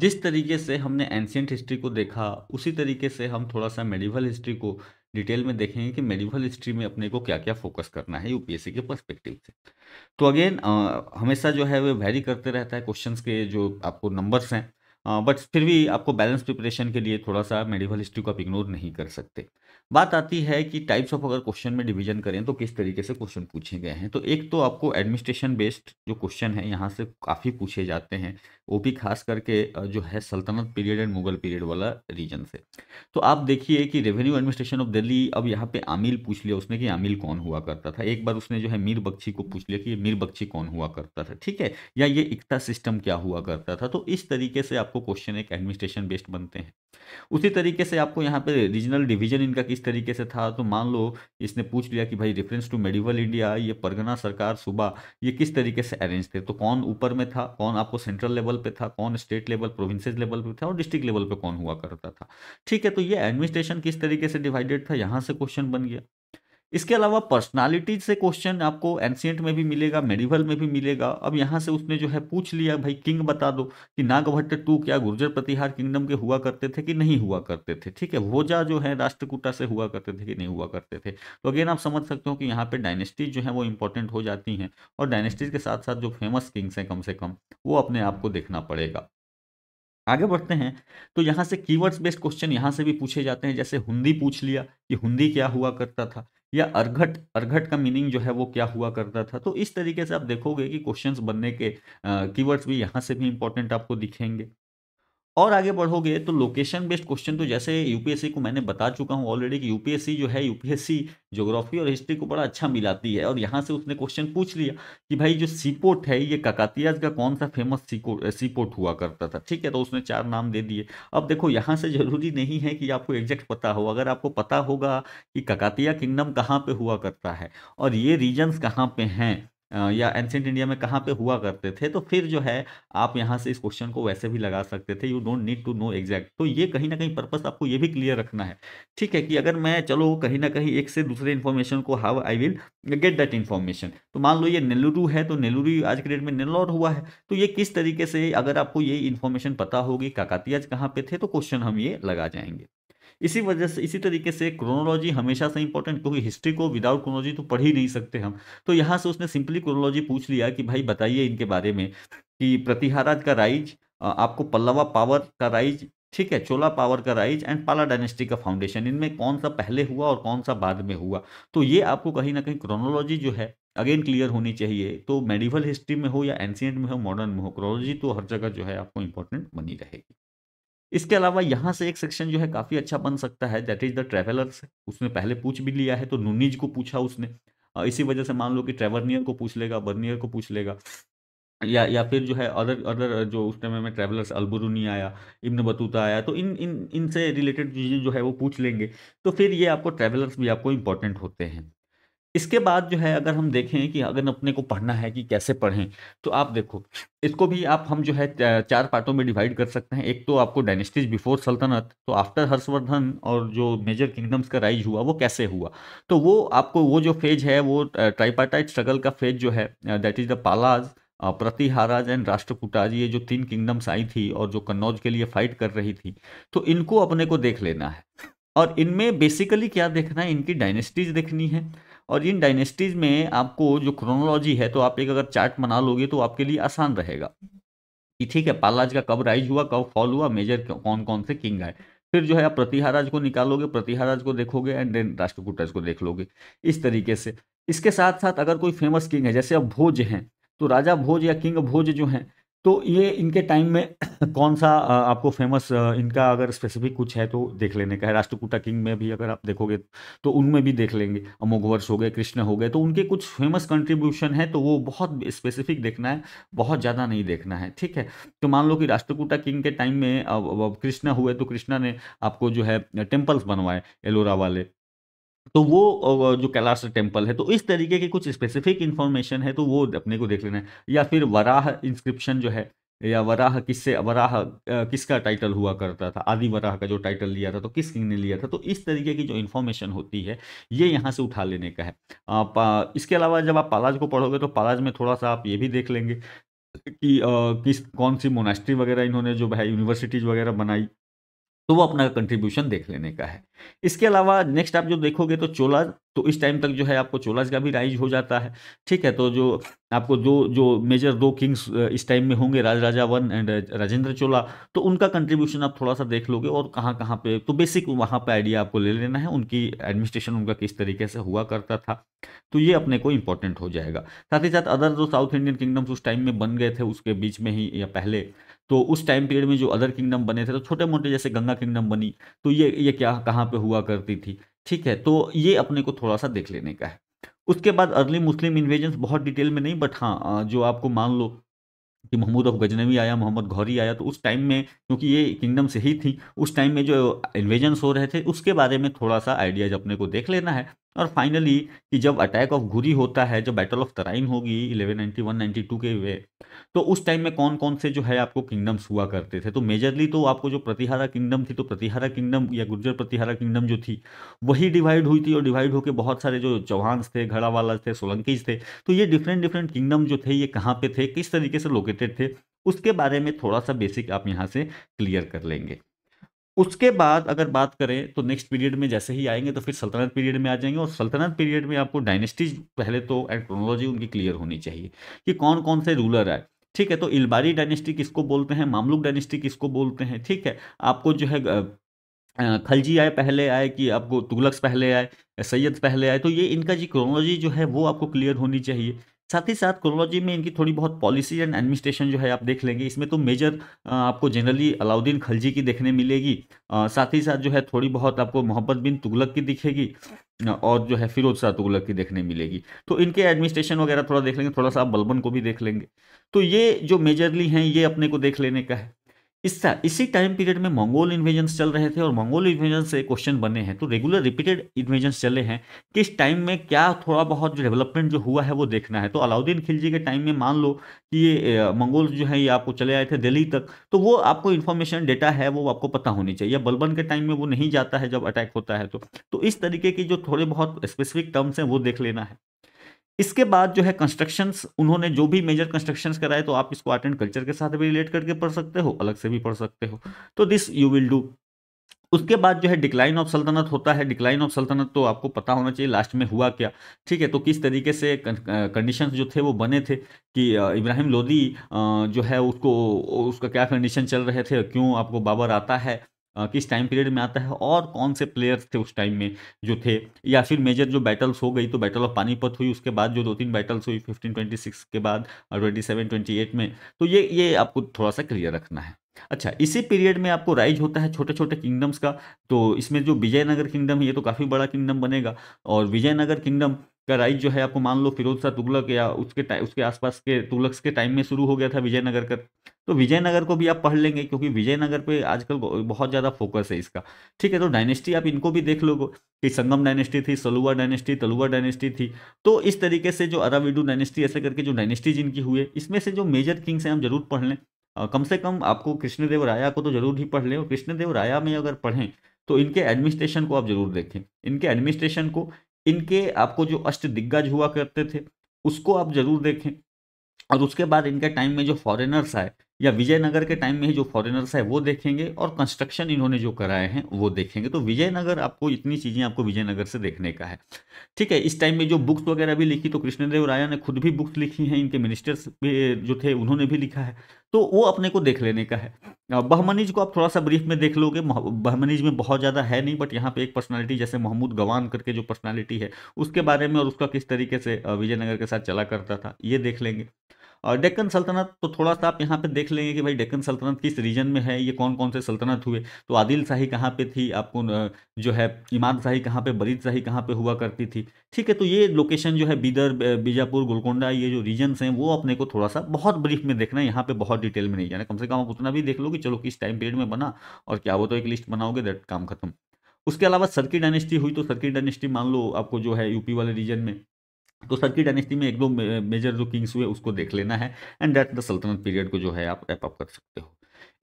जिस तरीके से हमने एंशियंट हिस्ट्री को देखा उसी तरीके से हम थोड़ा सा मेडिवल हिस्ट्री को डिटेल में देखेंगे कि मेडिवल हिस्ट्री में अपने को क्या क्या फोकस करना है यूपीएससी के पर्सपेक्टिव से तो अगेन हमेशा जो है वो वेरी करते रहता है क्वेश्चंस के जो आपको नंबर्स हैं बट फिर भी आपको बैलेंस प्रिपरेशन के लिए थोड़ा सा मेडिवल हिस्ट्री को आप इग्नोर नहीं कर सकते बात आती है कि टाइप्स ऑफ अगर क्वेश्चन में डिवीजन करें तो किस तरीके से क्वेश्चन पूछे गए हैं तो एक तो आपको एडमिनिस्ट्रेशन बेस्ड जो क्वेश्चन है यहाँ से काफ़ी पूछे जाते हैं वो भी खास करके जो है सल्तनत पीरियड एंड मुगल पीरियड वाला रीजन से तो आप देखिए कि रेवेन्यू एडमिनिस्ट्रेशन ऑफ दिल्ली अब यहाँ पे आमिल पूछ लिया उसने कि आमिल कौन हुआ करता था एक बार उसने जो है मीर बख्शी को पूछ लिया कि मीर बख्शी कौन हुआ करता था ठीक है या ये इकता सिस्टम क्या हुआ करता था तो इस तरीके से आपको क्वेश्चन एक एडमिनिस्ट्रेशन बेस्ड बनते हैं उसी तरीके से आपको यहाँ पे रीजनल डिवीजन इनका किस तरीके से था तो मान लो इसने पूछ लिया कि भाई रेफरेंस टू मेडिवल इंडिया ये परगना सरकार सूबा ये किस तरीके से अरेंज थे तो कौन ऊपर में था कौन आपको सेंट्रल लेवल पे था कौन स्टेट लेवल प्रोविंसेज लेवल पे था और डिस्ट्रिक्ट लेवल पे कौन हुआ करता था ठीक है तो ये एडमिनिस्ट्रेशन किस तरीके से डिवाइडेड था यहाँ से क्वेश्चन बन गया इसके अलावा पर्सनालिटी से क्वेश्चन आपको एंशियंट में भी मिलेगा मेडिवल में भी मिलेगा अब यहाँ से उसने जो है पूछ लिया भाई किंग बता दो कि नागभट्ट टू क्या गुर्जर प्रतिहार किंगडम के हुआ करते थे कि नहीं हुआ करते थे ठीक है भोजा जो है राष्ट्रकूटा से हुआ करते थे कि नहीं हुआ करते थे तो अगेन आप समझ सकते हो कि यहाँ पर डायनेस्टीज जो है वो इंपॉर्टेंट हो जाती हैं और डायनेस्टीज के साथ साथ जो फेमस किंग्स हैं कम से कम वो अपने आप को देखना पड़ेगा आगे बढ़ते हैं तो यहाँ से कीवर्ड्स बेस्ड क्वेश्चन यहाँ से भी पूछे जाते हैं जैसे हुंदी पूछ लिया कि हुंदी क्या हुआ करता था या अर्घट अर्घट का मीनिंग जो है वो क्या हुआ करता था तो इस तरीके से आप देखोगे कि क्वेश्चंस बनने के कीवर्ड्स भी यहाँ से भी इंपॉर्टेंट आपको दिखेंगे और आगे बढ़ोगे तो लोकेशन बेस्ड क्वेश्चन तो जैसे यूपीएससी को मैंने बता चुका हूँ ऑलरेडी कि यूपीएससी जो है यूपीएससी ज्योग्राफी और हिस्ट्री को बड़ा अच्छा मिलाती है और यहाँ से उसने क्वेश्चन पूछ लिया कि भाई जो सीपोर्ट है ये काकातियाज का कौन सा फेमस सीपोर्ट हुआ करता था ठीक है तो उसने चार नाम दे दिए अब देखो यहाँ से ज़रूरी नहीं है कि आपको एग्जैक्ट पता हो अगर आपको पता होगा कि काकातिया किंगडम कहाँ पर हुआ करता है और ये रीजन्स कहाँ पर हैं या एंशेंट इंडिया में कहाँ पे हुआ करते थे तो फिर जो है आप यहाँ से इस क्वेश्चन को वैसे भी लगा सकते थे you don't need to know exact तो ये कहीं ना कहीं पर्पस आपको ये भी क्लियर रखना है ठीक है कि अगर मैं चलो कहीं ना कहीं एक से दूसरे इन्फॉर्मेशन को how I will get that information तो मान लो ये नेलुरु है तो नेलुरु आज के डेट में नेलोर हुआ है तो ये किस तरीके से अगर आपको ये इन्फॉर्मेशन पता होगी काकातियाज कहाँ पे थे तो क्वेश्चन हम ये लगा जाएंगे इसी वजह से इसी तरीके से क्रोनोलॉजी हमेशा से इंपॉर्टेंट क्योंकि हिस्ट्री को विदाउट क्रोनोलॉजी तो पढ़ ही नहीं सकते हम तो यहाँ से उसने सिंपली क्रोनोलॉजी पूछ लिया कि भाई बताइए इनके बारे में कि प्रतिहाराज का राइज आपको पल्लवा पावर का राइज ठीक है चोला पावर का राइज एंड पाला डायनेस्टी का फाउंडेशन इनमें कौन सा पहले हुआ और कौन सा बाद में हुआ तो ये आपको कहीं ना कहीं क्रोनोलॉजी जो है अगेन क्लियर होनी चाहिए तो मेडिवल हिस्ट्री में हो या एंशियंट में हो मॉडर्न में हो क्रोनोलॉजी तो हर जगह जो है आपको इंपॉर्टेंट बनी रहेगी इसके अलावा यहाँ से एक सेक्शन जो है काफ़ी अच्छा बन सकता है दैट इज़ द ट्रेवलर्स उसने पहले पूछ भी लिया है तो नूनीज को पूछा उसने इसी वजह से मान लो कि ट्रेवरनियर को पूछ लेगा बर्नियर को पूछ लेगा या या फिर जो है अदर अदर जो उस टाइम में ट्रैवलर्स अलबरूनी आया इब्न बतूता आया तो इन इन इनसे रिलेटेड चीज़ें जो है वो पूछ लेंगे तो फिर ये आपको ट्रैवलर्स भी आपको इम्पॉर्टेंट होते हैं इसके बाद जो है अगर हम देखें कि अगर अपने को पढ़ना है कि कैसे पढ़ें तो आप देखो इसको भी आप हम जो है चार पार्टों में डिवाइड कर सकते हैं एक तो आपको डायनेस्टीज बिफोर सल्तनत तो आफ्टर हर्षवर्धन और जो मेजर किंगडम्स का राइज हुआ वो कैसे हुआ तो वो आपको वो जो फेज है वो ट्राइपाटाइट स्ट्रगल का फेज जो है that is the Palas Pratiharas and Rashtrakutas ये जो तीन किंगडम्स आई थी और जो कन्नौज के लिए फाइट कर रही थी तो इनको अपने को देख लेना है और इनमें बेसिकली क्या देखना है इनकी डायनेस्टीज देखनी है और इन डायनेस्टीज़ में आपको जो क्रोनोलॉजी है तो आप एक अगर चार्ट बना लोगे तो आपके लिए आसान रहेगा कि ठीक है पालाज का कब राइज हुआ कब फॉल हुआ मेजर कौन कौन से किंग आए फिर जो है आप प्रतिहाराज को निकालोगे प्रतिहाराज को देखोगे एंड देन राष्ट्रकूटराज को देख लोगे इस तरीके से इसके साथ साथ अगर कोई फेमस किंग है जैसे अब भोज हैं तो राजा भोज या किंग भोज जो हैं तो ये इनके टाइम में कौन सा आपको फेमस इनका अगर स्पेसिफिक कुछ है तो देख लेने का है राष्ट्रकूटा किंग में भी अगर आप देखोगे तो उनमें भी देख लेंगे अमोघवर्ष हो गए कृष्ण हो गए तो उनके कुछ फेमस कंट्रीब्यूशन है तो वो बहुत स्पेसिफिक देखना है बहुत ज़्यादा नहीं देखना है ठीक है तो मान लो कि राष्ट्रकूटा किंग के टाइम में अब, कृष्णा हुए तो कृष्णा ने आपको जो है टेम्पल्स बनवाए एलोरा वाले तो वो जो कैलाश टेम्पल है तो इस तरीके की कुछ स्पेसिफिक इन्फॉर्मेशन है तो वो अपने को देख लेना है या फिर वराह इंस्क्रिप्शन जो है या वराह किससे वराह किसका टाइटल हुआ करता था आदि वराह का जो टाइटल लिया था तो किस किंग ने लिया था तो इस तरीके की जो इन्फॉर्मेशन होती है ये यहाँ से उठा लेने का है आप इसके अलावा जब आप पालाज को पढ़ोगे तो पालाज में थोड़ा सा आप ये भी देख लेंगे कि आ, किस कौन सी मोनास्ट्री वगैरह इन्होंने जो है यूनिवर्सिटीज़ वगैरह बनाई तो वो अपना कंट्रीब्यूशन देख लेने का है इसके अलावा नेक्स्ट आप जो देखोगे तो चोला तो इस टाइम तक जो है आपको चोलाज का भी राइज हो जाता है ठीक है तो जो आपको दो जो मेजर दो किंग्स इस टाइम में होंगे राज राजा वन एंड राजेंद्र चोला तो उनका कंट्रीब्यूशन आप थोड़ा सा देख लोगे और कहाँ कहाँ पे तो बेसिक वहाँ पे आइडिया आपको ले लेना है उनकी एडमिनिस्ट्रेशन उनका किस तरीके से हुआ करता था तो ये अपने को इम्पोर्टेंट हो जाएगा साथ ही साथ अदर जो साउथ इंडियन किंगडम्स उस टाइम में बन गए थे उसके बीच में ही या पहले तो उस टाइम पीरियड में जो अदर किंगडम बने थे तो छोटे मोटे जैसे गंगा किंगडम बनी तो ये ये क्या कहाँ पे हुआ करती थी ठीक है तो ये अपने को थोड़ा सा देख लेने का है उसके बाद अर्ली मुस्लिम इन्वेजन बहुत डिटेल में नहीं बट हाँ जो आपको मान लो कि महमूद अफ गजनवी आया मोहम्मद घौरी आया तो उस टाइम में क्योंकि ये किंगडम से ही थी उस टाइम में जो इन्वेजन्स हो रहे थे उसके बारे में थोड़ा सा आइडियाज अपने को देख लेना है और फाइनली कि जब अटैक ऑफ घुरी होता है जब बैटल ऑफ तराइन होगी 1191 92 के वे तो उस टाइम में कौन कौन से जो है आपको किंगडम्स हुआ करते थे तो मेजरली तो आपको जो प्रतिहारा किंगडम थी तो प्रतिहारा किंगडम या गुर्जर प्रतिहारा किंगडम जो थी वही डिवाइड हुई थी और डिवाइड होकर बहुत सारे जो चौहान्स थे घड़ावाला थे सोलंकीज थे तो ये डिफरेंट डिफरेंट किंगडम जो थे ये कहाँ पे थे किस तरीके से लोकेटेड थे उसके बारे में थोड़ा सा बेसिक आप यहाँ से क्लियर कर लेंगे उसके बाद अगर बात करें तो नेक्स्ट पीरियड में जैसे ही आएंगे तो फिर सल्तनत पीरियड में आ जाएंगे और सल्तनत पीरियड में आपको डायनेस्टीज पहले तो एंड क्रोनोलॉजी उनकी क्लियर होनी चाहिए कि कौन कौन से रूलर आए ठीक है तो इलबारी डायनेस्टी किसको बोलते हैं मामलुक डायनेस्टी किसको बोलते हैं ठीक है आपको जो है खलजी आए पहले आए कि आपको तुगलक्स पहले आए सैयद पहले आए तो ये इनका जी क्रोनोलॉजी जो है वो आपको क्लियर होनी चाहिए साथ ही साथ क्रोनोलॉजी में इनकी थोड़ी बहुत पॉलिसी एंड एडमिनिस्ट्रेशन जो है आप देख लेंगे इसमें तो मेजर आपको जनरली अलाउद्दीन खलजी की देखने मिलेगी साथ ही साथ जो है थोड़ी बहुत आपको मोहम्मद बिन तुगलक की दिखेगी और जो है फिरोज शाह तुगलक की देखने मिलेगी तो इनके एडमिनिस्ट्रेशन वगैरह थोड़ा देख लेंगे थोड़ा सा आप बलबन को भी देख लेंगे तो ये जो मेजरली हैं ये अपने को देख लेने का है इस इसी टाइम पीरियड में मंगोल इन्वेजन्स चल रहे थे और मंगोल इन्वेजन से क्वेश्चन बने हैं तो रेगुलर रिपीटेड इन्वेजन्स चले हैं किस टाइम में क्या थोड़ा बहुत जो डेवलपमेंट जो हुआ है वो देखना है तो अलाउद्दीन खिलजी के टाइम में मान लो कि ये मंगोल जो है ये आपको चले आए थे दिल्ली तक तो वो आपको इन्फॉर्मेशन डेटा है वो आपको पता होनी चाहिए बलबन के टाइम में वो नहीं जाता है जब अटैक होता है तो, तो इस तरीके की जो थोड़े बहुत स्पेसिफिक टर्म्स हैं वो देख लेना है इसके बाद जो है कंस्ट्रक्शंस उन्होंने जो भी मेजर कंस्ट्रक्शंस कराए तो आप इसको आर्ट एंड कल्चर के साथ भी रिलेट करके पढ़ सकते हो अलग से भी पढ़ सकते हो तो दिस यू विल डू उसके बाद जो है डिक्लाइन ऑफ सल्तनत होता है डिक्लाइन ऑफ सल्तनत तो आपको पता होना चाहिए लास्ट में हुआ क्या ठीक है तो किस तरीके से कंडीशन जो थे वो बने थे कि इब्राहिम लोदी जो है उसको उसका क्या कंडीशन चल रहे थे क्यों आपको बाबर आता है किस टाइम पीरियड में आता है और कौन से प्लेयर्स थे उस टाइम में जो थे या फिर मेजर जो बैटल्स हो गई तो बैटल ऑफ पानीपत हुई उसके बाद जो दो तीन बैटल्स हुई फिफ्टीन ट्वेंटी सिक्स के बाद और ट्वेंटी सेवन ट्वेंटी एट में तो ये ये आपको थोड़ा सा क्लियर रखना है अच्छा इसी पीरियड में आपको राइज होता है छोटे छोटे किंगडम्स का तो इसमें जो विजयनगर किंगडम है ये तो काफ़ी बड़ा किंगडम बनेगा और विजयनगर किंगडम का राइज जो है आपको मान लो फिरोज शाह तुगलक या उसके उसके आसपास के तुगलक्स के टाइम में शुरू हो गया था विजयनगर का तो विजयनगर को भी आप पढ़ लेंगे क्योंकि विजयनगर पे आजकल बहुत ज़्यादा फोकस है इसका ठीक है तो डायनेस्टी आप इनको भी देख लोगे कि संगम डायनेस्टी थी सलुआ डायनेस्टी तलुआ डायनेस्टी थी तो इस तरीके से जो अराविडू डायनेस्टी ऐसे करके जो डायनेस्टी जिनकी हुई है इसमें से जो मेजर किंग्स हैं हम जरूर पढ़ लें कम से कम आपको कृष्णदेव राया को तो जरूर ही पढ़ लें और कृष्णदेव राया में अगर पढ़ें तो इनके एडमिनिस्ट्रेशन को आप जरूर देखें इनके एडमिनिस्ट्रेशन को इनके आपको जो अष्ट दिग्गज हुआ करते थे उसको आप जरूर देखें और उसके बाद इनके टाइम में जो फॉरेनर्स आए या विजयनगर के टाइम में ही जो फॉरेनर्स है वो देखेंगे और कंस्ट्रक्शन इन्होंने जो कराए हैं वो देखेंगे तो विजयनगर आपको इतनी चीज़ें आपको विजयनगर से देखने का है ठीक है इस टाइम में जो बुक्स वगैरह भी लिखी तो कृष्णदेव राय ने खुद भी बुक्स लिखी हैं इनके मिनिस्टर्स जो थे उन्होंने भी लिखा है तो वो अपने को देख लेने का है बहमनीज को आप थोड़ा सा ब्रीफ में देख लोगे बहमनीज में बहुत ज़्यादा है नहीं बट यहाँ पे एक पर्सनालिटी जैसे मोहम्मद गवान करके जो पर्सनालिटी है उसके बारे में और उसका किस तरीके से विजयनगर के साथ चला करता था ये देख लेंगे और डेक्कन सल्तनत तो थोड़ा सा आप यहाँ पे देख लेंगे कि भाई डेक्कन सल्तनत किस रीजन में है ये कौन कौन से सल्तनत हुए तो आदिल शाही कहाँ पे थी आपको जो है इमाद शाही कहाँ पे बरीद शाही कहाँ पे हुआ करती थी ठीक है तो ये लोकेशन जो है बीदर बीजापुर गोलकोंडा ये जो रीजन्स हैं वो अपने को थोड़ा सा बहुत ब्रीफ में देखना है यहाँ पर बहुत डिटेल में नहीं जाना कम से कम आप उतना भी देख लो कि चलो किस टाइम पीरियड में बना और क्या वो तो एक लिस्ट बनाओगे दैट काम खत्म उसके अलावा सरकी डायनेस्टी हुई तो सरकी डायनेस्टी मान लो आपको जो है यूपी वाले रीजन में तो सर की डायनेस्टी में एक दो मेजर जो किंग्स हुए उसको देख लेना है एंड दैट द सल्तनत पीरियड को जो है आप रैप अप कर सकते हो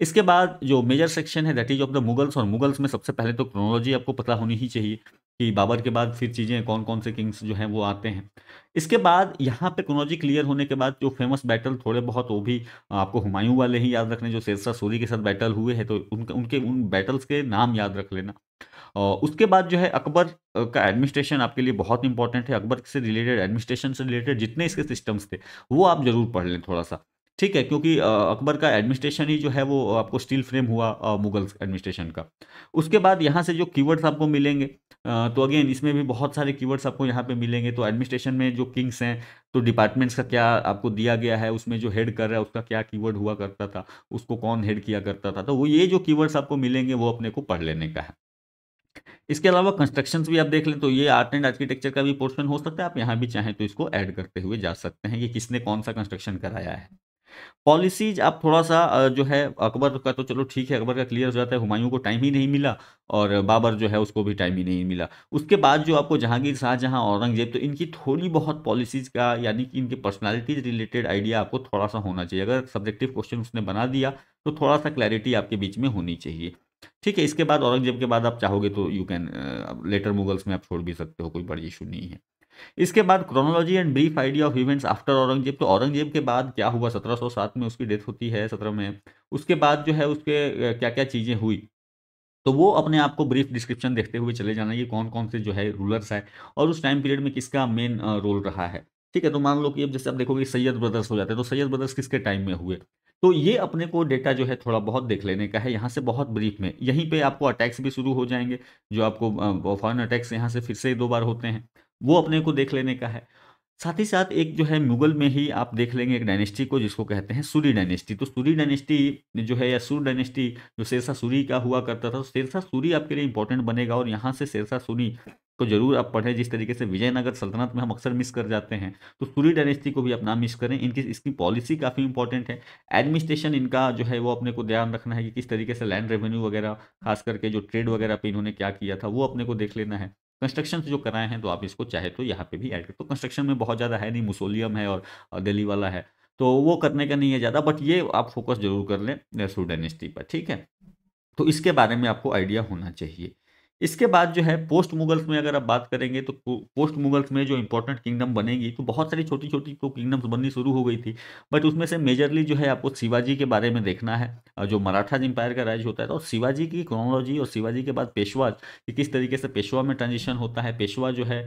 इसके बाद जो मेजर सेक्शन है that is of the Mughals और मुगल्स में सबसे पहले तो क्रोनोलॉजी आपको पता होनी ही चाहिए कि बाबर के बाद फिर चीज़ें कौन कौन से किंग्स जो हैं वो आते हैं इसके बाद यहाँ पे क्रोनोलॉजी क्लियर होने के बाद जो फेमस बैटल थोड़े बहुत वो भी आपको हुमायूं वाले ही याद रखने जो शेरशाह सूरी के साथ बैटल हुए हैं तो उनके उनके उन बैटल्स के नाम याद रख लेना उसके बाद जो है अकबर का एडमिनिस्ट्रेशन आपके लिए बहुत इंपॉर्टेंट है अकबर से रिलेटेड एडमिनिस्ट्रेशन से रिलेटेड जितने इसके सिस्टम्स थे वो आप ज़रूर पढ़ लें थोड़ा सा ठीक है क्योंकि अकबर का एडमिनिस्ट्रेशन ही जो है वो आपको स्टील फ्रेम हुआ मुगल एडमिनिस्ट्रेशन का उसके बाद यहाँ से जो कीवर्ड्स आपको मिलेंगे तो अगेन इसमें भी बहुत सारे कीवर्ड्स आपको यहाँ पे मिलेंगे तो एडमिनिस्ट्रेशन में जो किंग्स हैं तो डिपार्टमेंट्स का क्या आपको दिया गया है उसमें जो हेड कर रहा है उसका क्या कीवर्ड हुआ करता था उसको कौन हेड किया करता था तो वो ये जो कीवर्ड्स आपको मिलेंगे वो अपने को पढ़ लेने का है इसके अलावा कंस्ट्रक्शंस भी आप देख लें तो ये आर्ट एंड आर्किटेक्चर का भी पोर्शन हो सकता है आप यहाँ भी चाहें तो इसको ऐड करते हुए जा सकते हैं कि किसने कौन सा कंस्ट्रक्शन कराया है पॉलिसीज आप थोड़ा सा जो है अकबर का तो चलो ठीक है अकबर का क्लियर हो जाता है हुमायूं को टाइम ही नहीं मिला और बाबर जो है उसको भी टाइम ही नहीं मिला उसके बाद जो आपको जहांगीर शाहजहां औरंगजेब तो इनकी थोड़ी बहुत पॉलिसीज का यानी कि इनके पर्सनालिटीज रिलेटेड आइडिया आपको थोड़ा सा होना चाहिए अगर सब्जेक्टिव क्वेश्चन उसने बना दिया तो थोड़ा सा क्लैरिटी आपके बीच में होनी चाहिए ठीक है इसके बाद औरंगजेब के बाद आप चाहोगे तो यू कैन लेटर मुगल्स में आप छोड़ भी सकते हो कोई बड़ी इशू नहीं है इसके बाद chronology and brief idea of events after Aurangzeb तो औरंगजेब के बाद क्या हुआ 1707 में उसकी डेथ होती है 17 में उसके बाद जो है उसके क्या क्या चीज़ें हुई तो वो अपने आप को ब्रीफ डिस्क्रिप्शन देखते हुए चले जाना ये कौन कौन से जो है रूलर्स है और उस टाइम पीरियड में किसका मेन रोल रहा है ठीक है तो मान लो कि अब जैसे आप देखोगे सैयद ब्रदर्स हो जाते हैं तो सैयद ब्रदर्स किसके टाइम में हुए तो ये अपने को डेटा जो है थोड़ा बहुत देख लेने का है यहाँ से बहुत ब्रीफ में यहीं पे आपको अटैक्स भी शुरू हो जाएंगे जो आपको फॉरन अटैक्स यहाँ से फिर से दो बार होते हैं वो अपने को देख लेने का है साथ ही साथ एक जो है मुगल में ही आप देख लेंगे एक डायनेस्टी को जिसको कहते हैं सूरी डायनेस्टी तो सूरी डायनेस्टी जो है या सूर डायनेस्टी जो शेरशाह सूरी का हुआ करता था तो शेरशाह सूरी आपके लिए इंपॉर्टेंट बनेगा और यहाँ से शेरशाह सूरी को जरूर आप पढ़ें जिस तरीके से विजयनगर सल्तनत में हम अक्सर मिस कर जाते हैं तो सूरी डायनेस्टी को भी अपना मिस करें इनकी इसकी पॉलिसी काफ़ी इंपॉर्टेंट है एडमिनिस्ट्रेशन इनका जो है वो अपने को ध्यान रखना है कि किस तरीके से लैंड रेवेन्यू वगैरह खास करके जो ट्रेड वगैरह पे इन्होंने क्या किया था वो अपने को देख लेना है कंस्ट्रक्शन जो कराए हैं तो आप इसको चाहे तो यहाँ पे भी ऐड कर तो कंस्ट्रक्शन में बहुत ज़्यादा है नहीं मुसोलियम है और दिल्ली वाला है तो वो करने का नहीं है ज़्यादा बट ये आप फोकस जरूर कर लें सूडानिस्टी पर ठीक है तो इसके बारे में आपको आइडिया होना चाहिए इसके बाद जो है पोस्ट मुगल्स में अगर आप बात करेंगे तो पोस्ट मुगल्स में जो इंपॉर्टेंट किंगडम बनेगी तो बहुत सारी छोटी छोटी तो किंगडम्स बननी शुरू हो गई थी बट उसमें से मेजरली जो है आपको शिवाजी के बारे में देखना है जो मराठा एम्पायर का राज होता है और तो शिवाजी की क्रोनोलॉजी और शिवाजी के बाद पेशवा कि किस तरीके से पेशवा में ट्रांजिशन होता है पेशवा जो है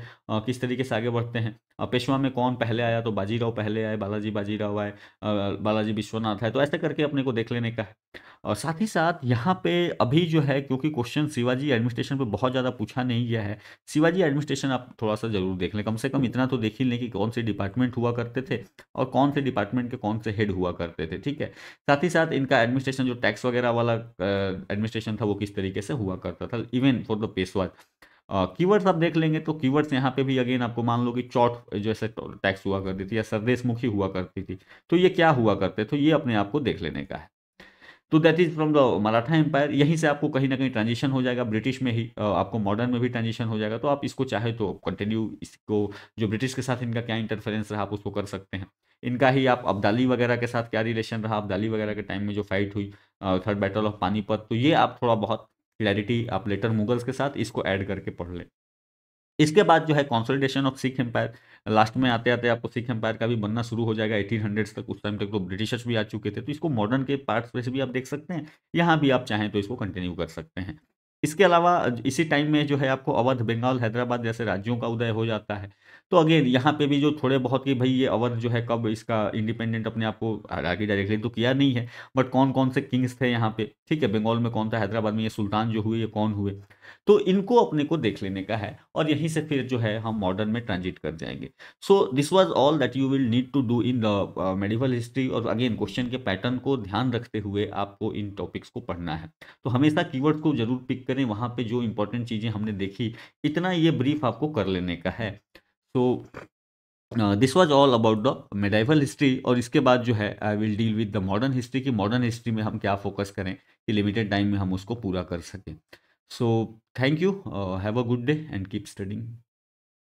किस तरीके से आगे बढ़ते हैं पेशवा में कौन पहले आया तो बाजीराव पहले आए बालाजी बाजीराव आए बालाजी विश्वनाथ आए तो ऐसे करके अपने को देख लेने का है और साथ ही साथ यहाँ पे अभी जो है क्योंकि क्वेश्चन शिवाजी एडमिनिस्ट्रेशन पे बहुत ज़्यादा पूछा नहीं गया है शिवाजी एडमिनिस्ट्रेशन आप थोड़ा सा जरूर देख लें कम से कम इतना तो देख ही लें कि कौन से डिपार्टमेंट हुआ करते थे और कौन से डिपार्टमेंट के कौन से हेड हुआ करते थे ठीक है साथ ही साथ इनका एडमिनिस्ट्रेशन जो टैक्स वगैरह वाला एडमिनिस्ट्रेशन था वो किस तरीके से हुआ करता था even for the Peshwas keywords आप देख लेंगे तो कीवर्ड्स यहाँ पे भी अगेन आपको मान लो कि चौट जैसे टैक्स हुआ करती थी या मुखी हुआ करती थी तो ये क्या हुआ करते तो ये अपने आप को देख लेने का है तो that is from the Maratha empire यहीं से आपको कहीं ना कहीं ट्रांजिशन हो जाएगा ब्रिटिश में ही आपको मॉडर्न में भी ट्रांजिशन हो जाएगा तो आप इसको चाहे तो कंटिन्यू इसको जो ब्रिटिश के साथ इनका क्या इंटरफेरेंस रहा आप उसको कर सकते हैं इनका ही आप अब्दाली वगैरह के साथ क्या रिलेशन रहा अब्दाली वगैरह के टाइम में जो फाइट हुई थर्ड बैटल ऑफ पानीपत तो ये आप थोड़ा बहुत क्लैरिटी आप लेटर मुगल्स के साथ इसको ऐड करके पढ़ लें इसके बाद जो है consolidation of Sikh empire last में आते आते आपको सिख एम्पायर का भी बनना शुरू हो जाएगा एटीन हंड्रेड्स तक उस टाइम तक तो ब्रिटिशर्स भी आ चुके थे तो इसको मॉडर्न के पार्ट्स में से भी आप देख सकते हैं यहाँ भी आप चाहें तो इसको कंटिन्यू कर सकते हैं इसके अलावा इसी टाइम में जो है आपको अवध बंगाल हैदराबाद जैसे राज्यों का उदय हो जाता है तो अगेन यहाँ पे भी जो थोड़े बहुत कि भाई ये अवध जो है कब इसका इंडिपेंडेंट अपने आप को आगे डायरेक्टली तो किया नहीं है बट कौन कौन से किंग्स थे यहाँ पे ठीक है बंगाल में कौन था हैदराबाद में ये सुल्तान जो हुए ये कौन हुए तो इनको अपने को देख लेने का है और यहीं से फिर जो है हम मॉडर्न में ट्रांजिट कर जाएंगे so this was all that you will need to do in the medieval history और अगेन क्वेश्चन के पैटर्न को ध्यान रखते हुए आपको इन टॉपिक्स को पढ़ना है तो हमेशा की को जरूर पिक करें वहाँ पर जो इंपॉर्टेंट चीज़ें हमने देखी इतना ये ब्रीफ आपको कर लेने का है so this was all about the medieval history और इसके बाद जो है I will deal with the modern history की मॉडर्न हिस्ट्री में हम क्या फोकस करें कि लिमिटेड टाइम में हम उसको पूरा कर सकें So thank you. Uh, have a good day and keep studying.